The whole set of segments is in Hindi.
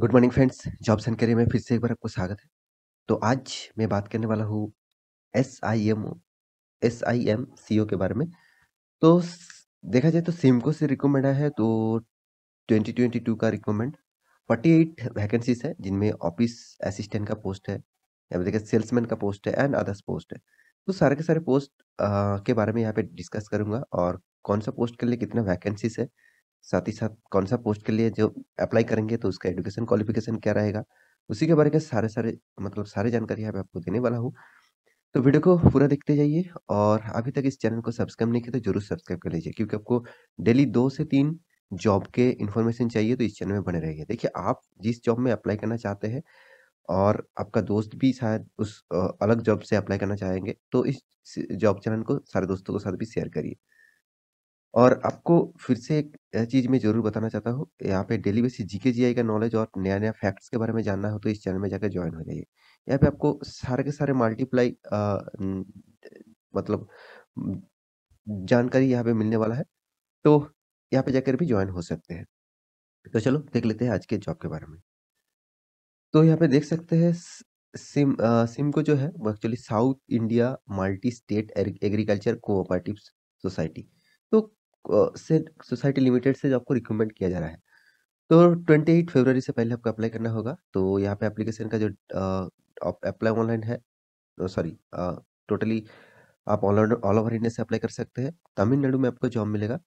good morning friends job send career में फिर से एक बार आपको स्वागत है तो आज मैं बात करने वाला हूँ S I M O S I M C O के बारे में तो देखा जाए तो सिमको से आया है तो 2022 का फोर्टी 48 वैकेंसीज है जिनमें ऑफिस असिस्टेंट का पोस्ट है या पे देखिए सेल्समैन का पोस्ट है एंड अदर्स पोस्ट है तो सारे के सारे पोस्ट आ, के बारे में यहाँ पे डिस्कस करूँगा और कौन सा पोस्ट के लिए कितना वैकेंसीज है साथ ही साथ कौन सा पोस्ट के लिए जो अप्लाई करेंगे तो उसका एडुकेशन क्वालिफिकेशन क्या रहेगा उसी के बारे में सारे सारे मतलब सारे जानकारी यहाँ आपको देने वाला हूँ तो वीडियो को पूरा देखते जाइए और अभी तक इस चैनल को सब्सक्राइब नहीं किया तो जरूर सब्सक्राइब कर लीजिए क्योंकि आपको डेली दो से तीन जॉब के इन्फॉर्मेशन चाहिए तो इस चैनल में बने रहिए देखिए आप जिस जॉब में अप्लाई करना चाहते हैं और आपका दोस्त भी शायद उस अलग जॉब से अप्लाई करना चाहेंगे तो इस जॉब चैनल को सारे दोस्तों के साथ भी शेयर करिए और आपको फिर से एक चीज़ मैं ज़रूर बताना चाहता हूँ यहाँ पे डेली बेसिस जीके जी का नॉलेज और नया नया फैक्ट्स के बारे में जानना हो तो इस चैनल में जाकर ज्वाइन हो जाइए यहाँ पे आपको सारे के सारे मल्टीप्लाई मतलब जानकारी यहाँ पे मिलने वाला है तो यहाँ पे जाकर भी ज्वाइन हो सकते हैं तो चलो देख लेते हैं आज के जॉब के बारे में तो यहाँ पे देख सकते हैं सिम आ, सिम को जो है वो actually South India multi state agriculture cooperative society तो से सोसाइटी लिमिटेड से जो आपको रिकमेंड किया जा रहा है तो ट्वेंटी एट फेबर से पहले आपको अप्लाई करना होगा तो यहाँ पे एप्लीकेशन का जो अप्लाई ऑनलाइन है सॉरी टोटली आप ऑल ऑल ओवर इंडिया से अप्लाई कर सकते हैं तमिलनाडु में आपको जॉब मिलेगा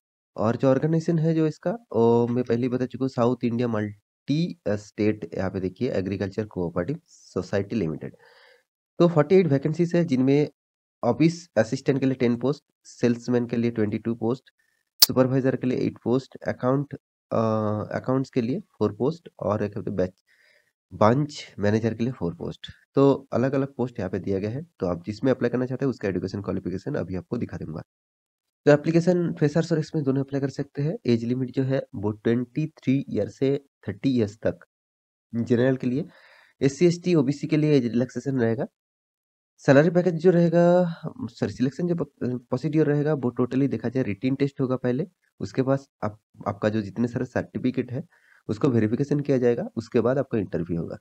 और जो ऑर्गेनाइजेशन है जो इसका ओ, मैं पहले ही बता चुका हूँ साउथ इंडिया मल्टी स्टेट यहाँ पे देखिए एग्रीकल्चर कोऑपरेटिव सोसाइटी लिमिटेड तो फोर्टी एट वैकेंसीज है जिनमें ऑफिस असिस्टेंट के लिए टेन पोस्ट सेल्समैन के लिए ट्वेंटी टू पोस्ट सुपरवाइजर के लिए एट पोस्ट अकाउंट अकाउंट्स के लिए फोर पोस्ट और एक बैच बंच मैनेजर के लिए फोर पोस्ट तो अलग अलग पोस्ट यहाँ पे दिया गया है तो आप जिसमें अप्लाई करना चाहते हैं उसका एडुकेशन क्वालिफिकेशन अभी आपको दिखा दूंगा तो एप्लीकेशन फ्रेशर्स और एक्सपीरियंस दोनों अप्लाई कर सकते हैं एज लिमिट जो है वो ट्वेंटी थ्री ईयर से थर्टी ईयर्स तक जनरल के लिए S C S T O B C के लिए रिलैक्सेशन रहेगा सैलरी पैकेज जो रहेगा सर सिलेक्शन जो प्रोसीड्योर रहेगा वो टोटली देखा जाए रिटीन टेस्ट होगा पहले उसके बाद आप आपका जो जितने सारे सर्टिफिकेट है उसको वेरिफिकेशन किया जाएगा उसके बाद आपका इंटरव्यू होगा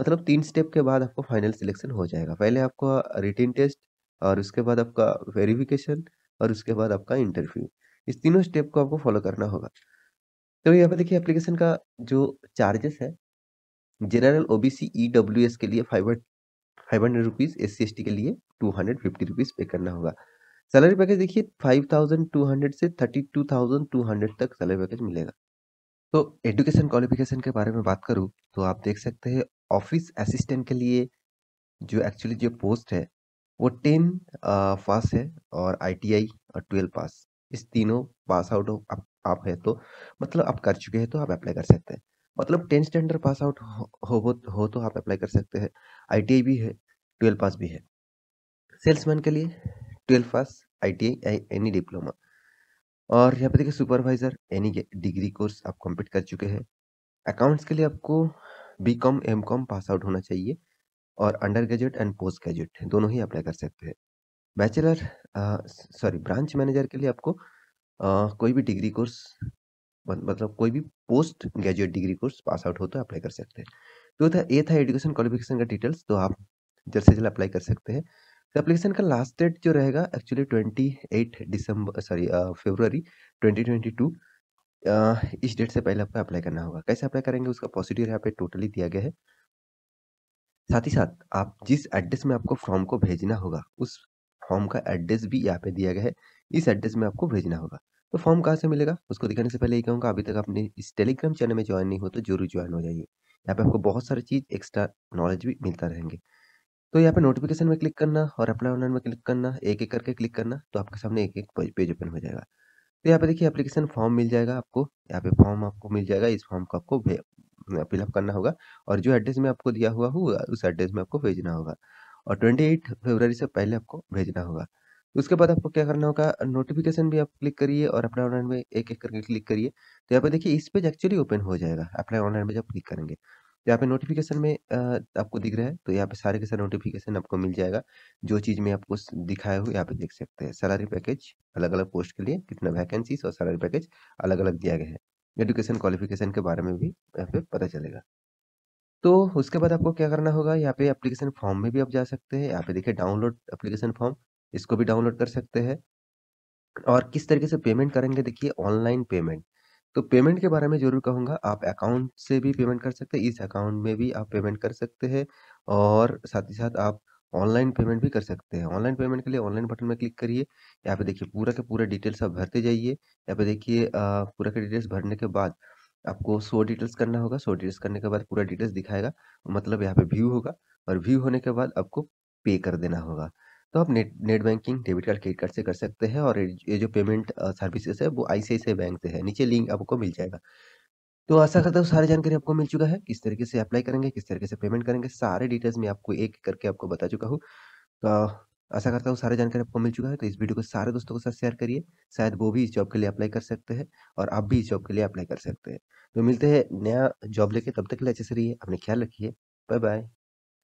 मतलब तीन स्टेप के बाद आपको फाइनल सिलेक्शन हो जाएगा पहले आपका रिटिन टेस्ट और उसके बाद आपका वेरिफिकेशन और उसके बाद आपका इंटरव्यू इस तीनों स्टेप को आपको फॉलो करना होगा तो यहाँ पर देखिए एप्लीकेशन का जो चार्जेस है general O B C E W S के लिए five five hundred rupees S C के लिए two hundred fifty rupees pay करना होगा सैलरी पैकेज देखिए फाइव थाउजेंड टू हंड्रेड से thirty two thousand two hundred तक सैलरी पैकेज मिलेगा तो एजुकेशन क्वालिफिकेशन के बारे में बात करूँ तो आप देख सकते हैं ऑफिस असिस्टेंट के लिए जो एक्चुअली जो पोस्ट है वो टेन पास है और आईटीआई और ट्वेल्व पास इस तीनों पास आउट आप, आप है तो मतलब आप कर चुके हैं तो आप अप्लाई कर सकते हैं मतलब टेंथ स्टैंडर्ड पास आउट हो हो तो आप अप्लाई कर सकते हैं आई भी है ट्वेल्व पास भी है सेल्समैन के लिए ट्वेल्व पास आई एनी डिप्लोमा और यहाँ पे देखिए सुपरवाइजर एनी डिग्री कोर्स आप कंप्लीट कर चुके हैं अकाउंट्स के लिए आपको B com M com pass out होना चाहिए और under graduate and post graduate दोनों ही अप्लाई कर सकते हैं बैचलर सॉरी ब्रांच मैनेजर के लिए आपको आ, कोई भी डिग्री कोर्स मतलब कोई भी post graduate degree course pass out हो तो अप्लाई कर सकते हैं तो था ये था एजुकेशन क्वालिफिकेशन का डिटेल्स तो आप जल्द से जल्द अप्लाई कर सकते हैं तो अप्लीकेशन का लास्ट डेट जो रहेगा एक्चुअली ट्वेंटी एट दिसंबर sorry February twenty twenty two इस डेट से पहले आपको अप्लाई करना होगा कैसे अप्लाई करेंगे उसका प्रोसीडियर यहाँ पे टोटली दिया गया है साथ ही साथ आप जिस एड्रेस में आपको फॉर्म को भेजना होगा उस फॉर्म का एड्रेस भी यहाँ पे दिया गया है इस एड्रेस में आपको भेजना होगा तो फॉर्म कहाँ से मिलेगा उसको दिखाने से पहले ये कहूँगा अभी तक आपने इस टेलीग्राम चैनल में ज्वाइन नहीं हो तो जरूर ज्वाइन हो जाइए यहाँ पे आपको बहुत सारी चीज़ एक्स्ट्रा नॉलेज भी मिलता रहेंगे तो यहाँ पे नोटिफिकेशन में क्लिक करना और अप्लाई ऑनलाइन में क्लिक करना एक एक करके क्लिक करना तो आपके सामने एक एक पेज ओपन हो जाएगा तो यहाँ पे देखिए एप्लीकेशन फॉर्म मिल जाएगा आपको यहाँ पे फॉर्म आपको मिल जाएगा इस फॉर्म को आपको फिलअप करना होगा और जो एड्रेस में आपको दिया हुआ होगा उस एड्रेस में आपको भेजना होगा और ट्वेंटी एट से पहले आपको भेजना होगा उसके बाद आपको क्या करना होगा नोटिफिकेशन भी आप क्लिक करिए और अपने ऑनलाइन में एक एक करके क्लिक करिए तो यहाँ पे देखिए इस पेज एक्चुअली ओपन हो जाएगा अपने ऑनलाइन में जब क्लिक करेंगे तो यहाँ पे नोटिफिकेशन में आपको दिख रहा है तो यहाँ पे सारे के सारे नोटिफिकेशन आपको मिल जाएगा जो चीज़ मैं आपको दिखाया हुआ यहाँ पे देख सकते हैं सैलरी पैकेज अलग अलग पोस्ट के लिए कितना वैकेंसीज और सैलरी पैकेज अलग अलग दिया गया है एजुकेशन क्वालिफिकेशन के बारे में भी यहाँ पे पता चलेगा तो उसके बाद आपको क्या करना होगा यहाँ पे एप्लीकेशन फॉर्म में भी आप जा सकते हैं यहाँ पे देखिए डाउनलोड एप्लीकेशन फॉर्म इसको भी डाउनलोड कर सकते हैं और किस तरीके से पेमेंट करेंगे देखिए ऑनलाइन पेमेंट तो पेमेंट के बारे में जरूर कहूँगा आप अकाउंट से भी पेमेंट कर सकते हैं इस अकाउंट में भी आप पेमेंट कर सकते हैं और साथ ही साथ आप ऑनलाइन पेमेंट भी कर सकते हैं ऑनलाइन पेमेंट के लिए ऑनलाइन बटन में क्लिक करिए यहाँ पे देखिए पूरा के पूरा डिटेल्स आप भरते जाइए यहाँ पे देखिए पूरा के डिटेल्स भरने के बाद आपको सो डिटेल्स करना होगा सो डिटेल्स करने के बाद पूरा डिटेल्स दिखाएगा मतलब यहाँ पे व्यू होगा और व्यू होने के बाद आपको पे कर देना होगा तो आप net net banking debit card credit card से कर सकते हैं और ये जो पेमेंट सर्विसेज है वो आई बैंक से है नीचे लिंक आपको मिल जाएगा तो आशा करता हूँ सारी जानकारी आपको मिल चुका है किस तरीके से अप्लाई करेंगे किस तरीके से पेमेंट करेंगे सारे डिटेल्स मैं आपको एक करके आपको बता चुका हूँ तो आशा करता हूँ सारी जानकारी आपको मिल चुका है तो इस वीडियो को सारे दोस्तों के साथ शेयर करिए शायद वो भी इस जॉब के लिए अप्लाई कर सकते हैं और आप भी इस जॉब के लिए अप्लाई कर सकते हैं तो मिलते हैं नया जॉब लेके तब तक के लिए अच्छे से रहिए अपने ख्याल रखिए बाय बाय